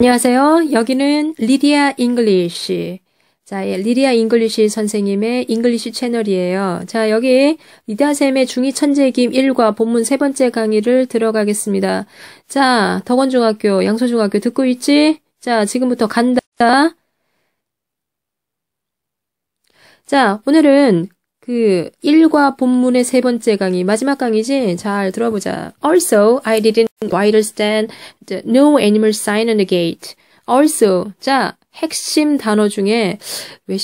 안녕하세요. 여기는 리디아 잉글리쉬. 자, 예, 리디아 잉글리쉬 선생님의 잉글리쉬 채널이에요. 자, 여기 리아쌤의 중2 천재김 1과 본문 세 번째 강의를 들어가겠습니다. 자, 덕원중학교, 양서중학교 듣고 있지? 자, 지금부터 간다. 자, 오늘은 그 1과 본문의 세 번째 강의, 마지막 강의지? 잘 들어보자. Also, I didn't understand the no animal sign on the gate. Also, 자, 핵심 단어 중에 왜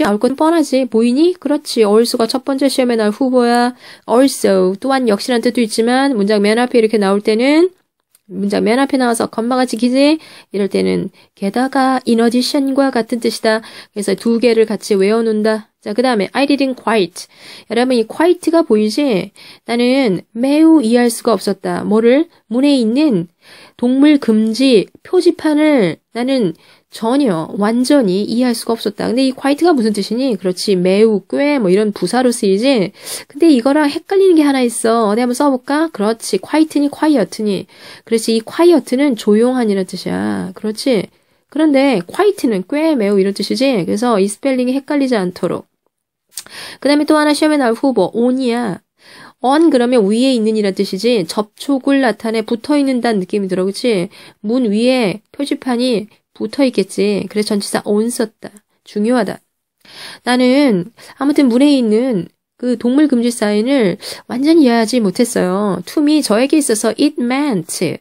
나올 건 뻔하지. 보이니? 그렇지. 얼수가 첫 번째 시험에 나올 후보야. Also, 또한 역시란 뜻도 있지만 문장 맨 앞에 이렇게 나올 때는 문장 맨 앞에 나와서 건마같지 기지 이럴 때는 게다가 in addition과 같은 뜻이다. 그래서 두 개를 같이 외워놓는다. 자, 그 다음에 I didn't quite. 여러분 이 quite가 보이지? 나는 매우 이해할 수가 없었다. 뭐를? 문에 있는 동물 금지 표지판을 나는 전혀 완전히 이해할 수가 없었다. 근데 이 q u i t 가 무슨 뜻이니? 그렇지. 매우, 꽤, 뭐 이런 부사로 쓰이지. 근데 이거랑 헷갈리는 게 하나 있어. 어디 한번 써볼까? 그렇지. quiet니, quiet니. 그렇지. 이 quiet는 조용한이라는 뜻이야. 그렇지. 그런데 quiet는 꽤, 매우 이런 뜻이지. 그래서 이 스펠링이 헷갈리지 않도록. 그 다음에 또 하나 시험에 나올 후보, on이야. 언 그러면 위에 있는 이란 뜻이지 접촉을 나타내 붙어 있는다는 느낌이 들어 그치? 문 위에 표지판이 붙어 있겠지. 그래서 전치사 on 썼다. 중요하다. 나는 아무튼 문에 있는 그 동물 금지 사인을 완전히 이해하지 못했어요. 투미 저에게 있어서 it meant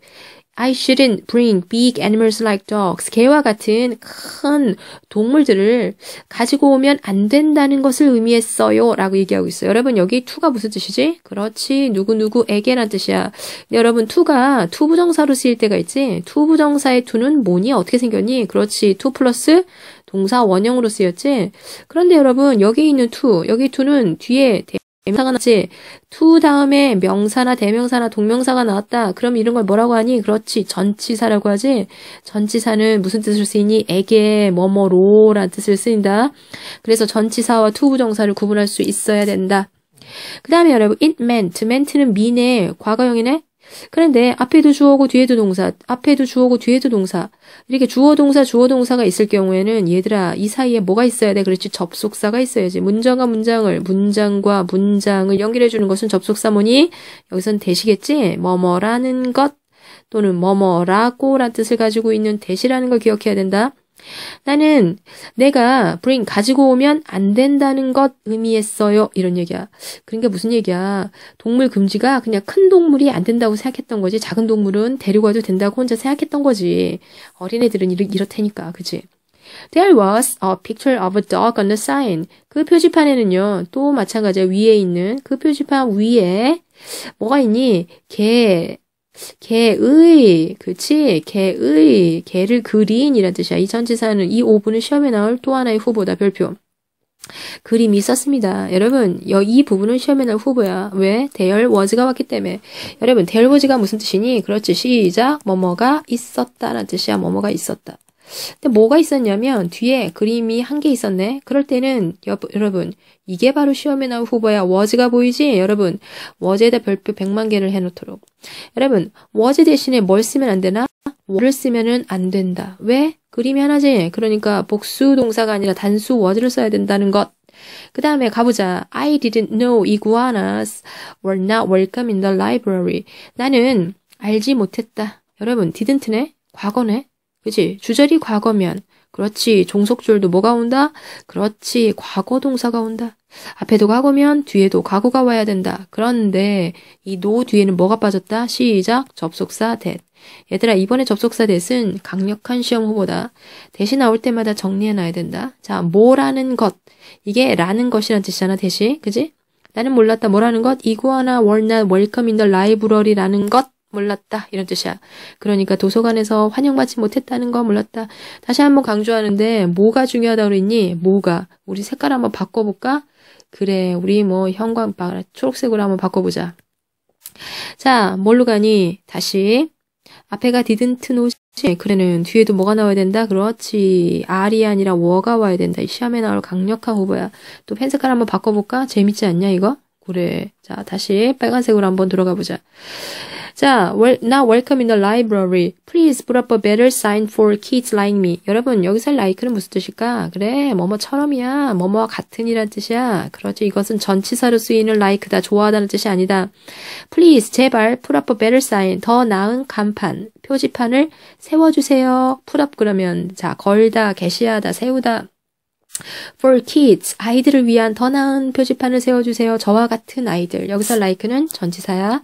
I shouldn't bring big animals like dogs. 개와 같은 큰 동물들을 가지고 오면 안 된다는 것을 의미했어요. 라고 얘기하고 있어요. 여러분, 여기 to가 무슨 뜻이지? 그렇지. 누구누구에게란 뜻이야. 여러분, to가 to 부정사로 쓰일 때가 있지? to 부정사의 to는 뭐니? 어떻게 생겼니? 그렇지. to 플러스 동사 원형으로 쓰였지? 그런데 여러분, 여기 있는 to, 여기 to는 뒤에 명사가 나지 to 다음에 명사나 대명사나 동명사가 나왔다. 그럼 이런 걸 뭐라고 하니? 그렇지. 전치사라고 하지. 전치사는 무슨 뜻을 쓰이니? 에게, 뭐뭐로라는 뜻을 쓰인다. 그래서 전치사와 to 부정사를 구분할 수 있어야 된다. 그 다음에 여러분 it meant. meant는 mean의 과거형이네. 그런데 앞에도 주어고 뒤에도 동사, 앞에도 주어고 뒤에도 동사 이렇게 주어 동사 주어 동사가 있을 경우에는 얘들아 이 사이에 뭐가 있어야 돼? 그렇지 접속사가 있어야지. 문장과 문장을 문장과 문장을 연결해 주는 것은 접속사문이 여기선 대시겠지. 뭐뭐라는 것 또는 뭐뭐라고 라는 뜻을 가지고 있는 대시라는 걸 기억해야 된다. 나는 내가 bring 가지고 오면 안 된다는 것 의미했어요. 이런 얘기야. 그러니까 무슨 얘기야? 동물 금지가 그냥 큰 동물이 안 된다고 생각했던 거지. 작은 동물은 데리고 와도 된다고 혼자 생각했던 거지. 어린애들은 이렇, 이렇다니까. 그지? There was a picture of a dog on the sign. 그 표지판에는요, 또 마찬가지야. 위에 있는 그 표지판 위에 뭐가 있니? 개, 개의, 그치? 개의, 개를 그린이란 뜻이야. 이전지사는이5분을 시험에 나올 또 하나의 후보다 별표. 그림이 있었습니다. 여러분, 이 부분은 시험에 나올 후보야. 왜? 대열 워즈가 왔기 때문에. 여러분, 대열 워즈가 무슨 뜻이니? 그렇지, 시작. 뭐뭐가 있었다라는 뜻이야. 뭐뭐가 있었다. 근데 뭐가 있었냐면 뒤에 그림이 한 개 있었네. 그럴 때는 여, 러분 이게 바로 시험에 나온 후보야. 워즈가 보이지? 여러분 워즈에다 별표 100만 개를 해놓도록. 여러분 워즈 대신에 뭘 쓰면 안 되나? 워를 쓰면은 안 된다. 왜? 그림이 하나지. 그러니까 복수 동사가 아니라 단수 워즈를 써야 된다는 것. 그 다음에 가보자. I didn't know iguanas were not welcome in the library. 나는 알지 못했다. 여러분, didn't네? 과거네? 그치 주절이 과거면 그렇지. 종속줄도 뭐가 온다? 그렇지. 과거 동사가 온다. 앞에도 과거면 뒤에도 과거가 와야 된다. 그런데 이 노 뒤에는 뭐가 빠졌다? 시작. 접속사 t 얘들아 이번에 접속사 t 은 강력한 시험 후보다. 대신 나올 때마다 정리해놔야 된다. 자, 뭐라는 것. 이게 라는 것이란 뜻이잖아. 대시. 그지? 나는 몰랐다. 뭐라는 것? 이구아나 월나 웰컴 인더 라이브러리라는 것. 몰랐다. 이런 뜻이야. 그러니까 도서관에서 환영받지 못했다는 거 몰랐다. 다시 한번 강조하는데 뭐가 중요하다고 그랬니? 뭐가. 우리 색깔 한번 바꿔볼까? 그래. 우리 뭐 형광 초록색으로 한번 바꿔보자. 자, 뭘로 가니? 다시 앞에가 didn't know 그래는 뒤에도 뭐가 나와야 된다? 그렇지. R이 아니라 워가 와야 된다. 이 시험에 나올 강력한 후보야. 또 펜 색깔 한번 바꿔볼까? 재밌지 않냐 이거? 그래. 자, 다시 빨간색으로 한번 들어가 보자. 자, 나 welcome in the library. Please put up a better sign for kids like me. 여러분, 여기서 like는 무슨 뜻일까? 그래, 뭐뭐처럼이야. 뭐뭐와 같은이란 뜻이야. 그렇지, 이것은 전치사로 쓰이는 like다. 좋아하다는 뜻이 아니다. Please, 제발 put up a better sign. 더 나은 간판, 표지판을 세워주세요. put up 그러면 자, 걸다, 게시하다, 세우다. For kids, 아이들을 위한 더 나은 표지판을 세워주세요. 저와 같은 아이들. 여기서 like는 전치사야.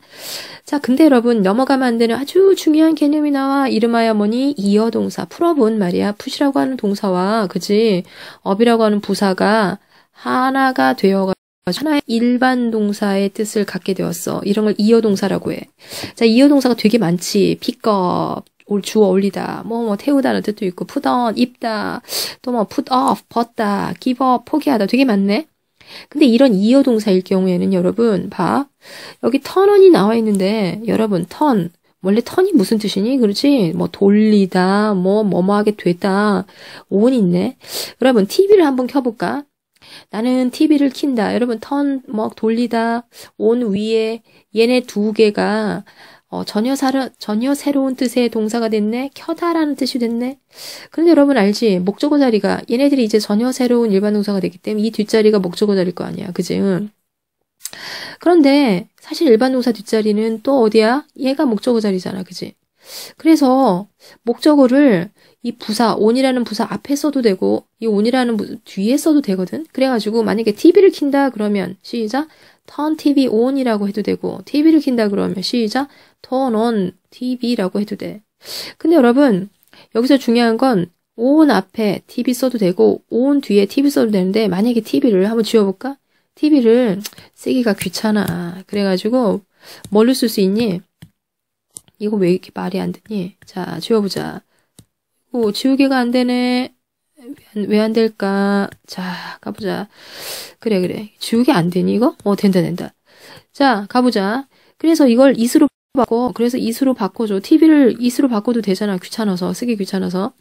자, 근데 여러분 넘어가면 안 되는 아주 중요한 개념이 나와. 이름하여 뭐니? 이어 동사. 풀어본 말이야. 푸시라고 하는 동사와 그지? 업이라고 하는 부사가 하나가 되어가 하나의 일반 동사의 뜻을 갖게 되었어. 이런 걸 이어 동사라고 해. 자, 이어 동사가 되게 많지. 픽업, 올 주어 올리다 뭐 뭐 태우다는 뜻도 있고 put on 입다 또 뭐 put off 벗다 give up 포기하다 되게 많네. 근데 이런 이어 동사일 경우에는 여러분 봐 여기 턴언이 나와 있는데 여러분 턴 원래 턴이 무슨 뜻이니? 그렇지? 뭐 돌리다, 뭐 뭐뭐하게 되다, 온 있네. 여러분 TV를 한번 켜볼까? 나는 TV를 킨다. 여러분 턴, 뭐 돌리다, 온 위에 얘네 두 개가 어, 전혀 사라, 전혀 새로운 뜻의 동사가 됐네? 켜다라는 뜻이 됐네? 그런데 여러분 알지? 목적어 자리가, 얘네들이 이제 전혀 새로운 일반 동사가 되기 때문에 이 뒷자리가 목적어 자리일 거 아니야. 그지? 음. 그런데 사실 일반 동사 뒷자리는 또 어디야? 얘가 목적어 자리잖아. 그지? 그래서 목적어를 이 부사 온이라는 부사 앞에 써도 되고 이온이라는 뒤에 써도 되거든. 그래가지고 만약에 TV를 킨다 그러면 시작 turn TV on이라고 해도 되고 TV를 킨다 그러면 시작 turn on TV라고 해도 돼. 근데 여러분 여기서 중요한 건 on 앞에 TV 써도 되고 on 뒤에 TV 써도 되는데 만약에 TV를 한번 지워볼까? TV를 쓰기가 귀찮아. 그래가지고 뭘로 쓸 수 있니? 이거 왜 이렇게 말이 안 되니? 자, 지워보자. 오, 지우개가 안 되네. 왜 안 될까? 자, 가보자. 그래, 그래. 지우개 안 되니, 이거? 어, 된다, 된다. 자, 가보자. 그래서 이걸 이수로 바꿔. 그래서 이수로 바꿔줘. TV를 이수로 바꿔도 되잖아. 귀찮아서. 쓰기 귀찮아서.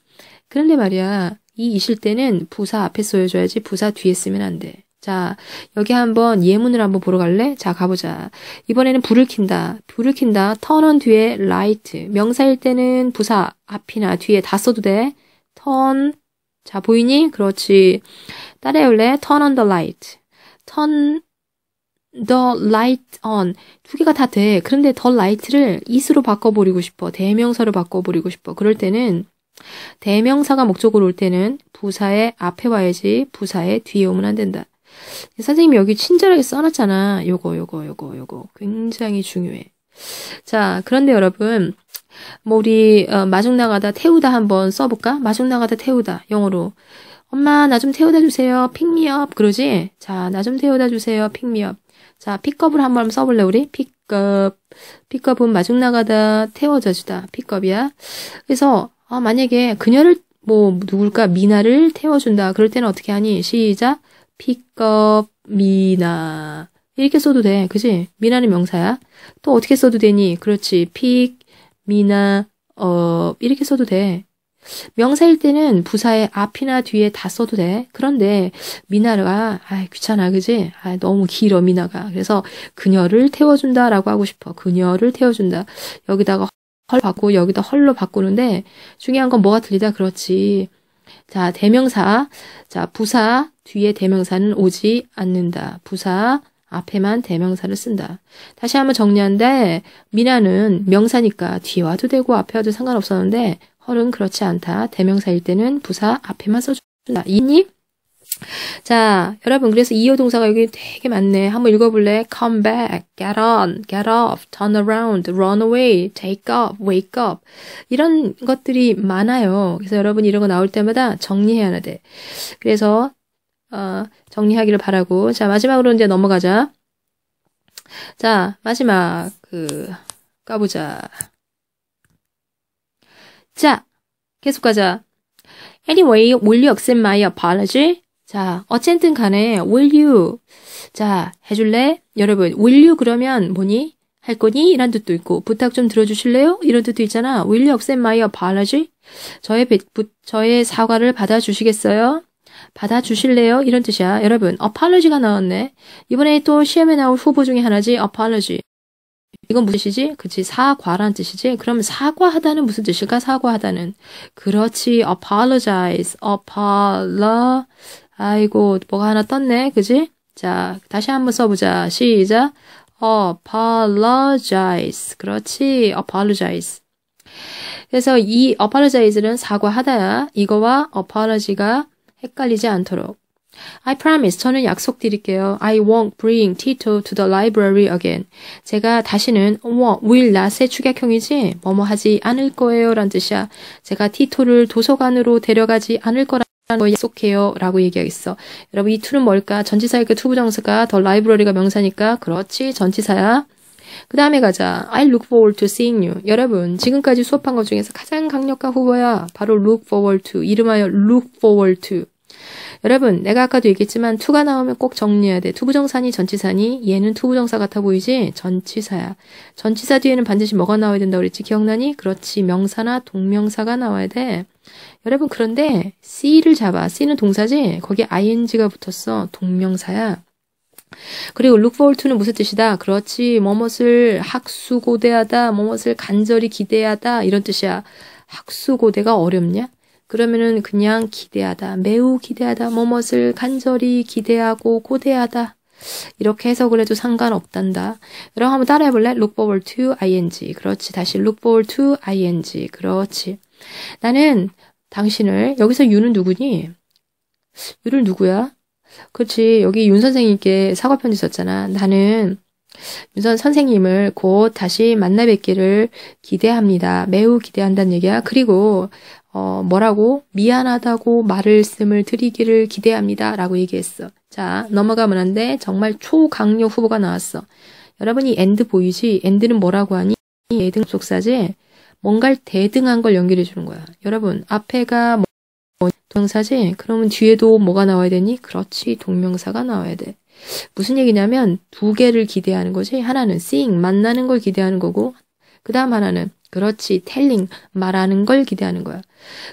그런데 말이야. 이 이실 때는 부사 앞에 써줘야지 부사 뒤에 쓰면 안 돼. 자, 여기 한번 예문을 한번 보러 갈래? 자, 가보자. 이번에는 불을 킨다. 불을 킨다. 턴은 뒤에 light. 명사일 때는 부사 앞이나 뒤에 다 써도 돼. 턴. 자, 보이니? 그렇지. 따라해볼래? turn on the light. turn the light on. 두 개가 다 돼. 그런데 the light를 is로 바꿔버리고 싶어. 대명사로 바꿔버리고 싶어. 그럴 때는 대명사가 목적으로 올 때는 부사의 앞에 와야지 부사의 뒤에 오면 안 된다. 선생님이 여기 친절하게 써놨잖아. 요거, 요거, 요거, 요거. 굉장히 중요해. 자, 그런데 여러분, 뭐 우리 어, 마중 나가다 태우다 한번 써볼까? 마중 나가다 태우다 영어로 엄마 나 좀 태우다 주세요. 픽미업 그러지? 자, 나 좀 태우다 주세요. 픽미업. 자, 픽업을 한번 써볼래 우리? 픽업. 픽업은 마중 나가다 태워져 주다. 픽업이야. 그래서 어, 만약에 그녀를 뭐 누굴까 미나를 태워준다. 그럴 때는 어떻게 하니? 시작. 픽업 미나 이렇게 써도 돼. 그지? 미나는 명사야. 또 어떻게 써도 되니? 그렇지. 픽, 미나, 어, 이렇게 써도 돼. 명사일 때는 부사의 앞이나 뒤에 다 써도 돼. 그런데 미나가 아 귀찮아 그지? 아 너무 길어 미나가. 그래서 그녀를 태워준다라고 하고 싶어. 그녀를 태워준다. 여기다가 헐바꾸고 여기다 헐로 바꾸는데 중요한 건 뭐가 틀리다 그렇지. 자, 대명사. 자, 부사 뒤에 대명사는 오지 않는다. 부사 앞에만 대명사를 쓴다. 다시 한번 정리한데 미나는 명사니까 뒤에 와도 되고 앞에 와도 상관없었는데 헐은 그렇지 않다. 대명사일 때는 부사 앞에만 써준다. 이니 자, 여러분 그래서 이어 동사가 여기 되게 많네. 한번 읽어볼래? Come back, get on, get off, turn around, run away, take up, wake up 이런 것들이 많아요. 그래서 여러분이 런거 나올 때마다 정리해야 돼. 그래서 어, 정리하기를 바라고 자 마지막으로 이제 넘어가자. 자 마지막 그 까보자. 자 계속 가자. Anyway, will you accept my apology? 자, 어쨌든 간에 will you 자, 해줄래? 여러분, will you 그러면 뭐니? 할 거니? 이런 뜻도 있고 부탁 좀 들어주실래요? 이런 뜻도 있잖아. Will you accept my apology? 저의, 배, 부, 저의 사과를 받아주시겠어요? 받아주실래요? 이런 뜻이야. 여러분, apology가 나왔네. 이번에 또 시험에 나올 후보 중에 하나지 apology. 이건 무슨 뜻이지? 그치, 사과란 뜻이지? 그럼 사과하다는 무슨 뜻일까? 사과하다는. 그렇지, apologize, apolo, 아이고, 뭐가 하나 떴네. 그지? 자, 다시 한 번 써보자. 시작. apologize. 그렇지. apologize. 그래서 이 apologize는 사과하다야. 이거와 apology가 헷갈리지 않도록. I promise. 저는 약속드릴게요. I won't bring Tito to the library again. 제가 다시는 뭐, w i l l not의 축약형이지 뭐뭐 하지 않을 거예요. 라는 뜻이야. 제가 t t o 를 도서관으로 데려가지 않을 거라. 뭐 약속해요 라고 얘기하겠어. 여러분 이 툴은 뭘까? 전치사의까 그 투부정사가 더 라이브러리가 명사니까 그렇지 전치사야. 그 다음에 가자. I look forward to seeing you. 여러분 지금까지 수업한 것 중에서 가장 강력한 후보야. 바로 look forward to. 이름하여 look forward to. 여러분 내가 아까도 얘기했지만 투가 나오면 꼭 정리해야 돼. 투부정사니 전치사니 얘는 투부정사 같아 보이지? 전치사야. 전치사 뒤에는 반드시 뭐가 나와야 된다고 그랬지? 기억나니? 그렇지 명사나 동명사가 나와야 돼. 여러분 그런데 C를 잡아. C는 동사지? 거기에 ing가 붙었어. 동명사야. 그리고 look forward to는 무슨 뜻이다? 그렇지. 뭐뭇을 학수고대하다. 뭐뭇을 간절히 기대하다. 이런 뜻이야. 학수고대가 어렵냐? 그러면은 그냥 기대하다. 매우 기대하다. 뭐뭇을 간절히 기대하고 고대하다. 이렇게 해석을 해도 상관없단다. 그럼 한번 따라해볼래? look forward to ing. 그렇지. 다시 look forward to ing. 그렇지. 나는 당신을 여기서 윤은 누구니? 윤은 누구야? 그렇지 여기 윤 선생님께 사과 편지 썼잖아. 나는 윤선 선생님을 곧 다시 만나 뵙기를 기대합니다. 매우 기대한다는 얘기야. 그리고 어, 뭐라고 미안하다고 말을 씀을 드리기를 기대합니다. 라고 얘기했어. 자 넘어가면 안 돼. 정말 초강력 후보가 나왔어. 여러분이 엔드 보이지? 엔드는 뭐라고 하니? 예등 속사지? 뭔가를 대등한 걸 연결해 주는 거야. 여러분, 앞에가 뭐, 동사지? 그러면 뒤에도 뭐가 나와야 되니? 그렇지, 동명사가 나와야 돼. 무슨 얘기냐면 두 개를 기대하는 거지. 하나는 seeing, 만나는 걸 기대하는 거고 그 다음 하나는 그렇지, telling, 말하는 걸 기대하는 거야.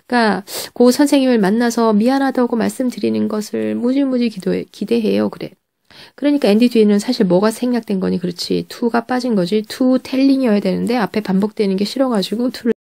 그러니까 고 선생님을 만나서 미안하다고 말씀드리는 것을 무지무지 기도해, 기대해요. 그래. 그러니까 앤디 뒤에는 사실 뭐가 생략된 거니 그렇지. 투가 빠진 거지. 투 텔링이어야 되는데 앞에 반복되는 게 싫어가지고 투를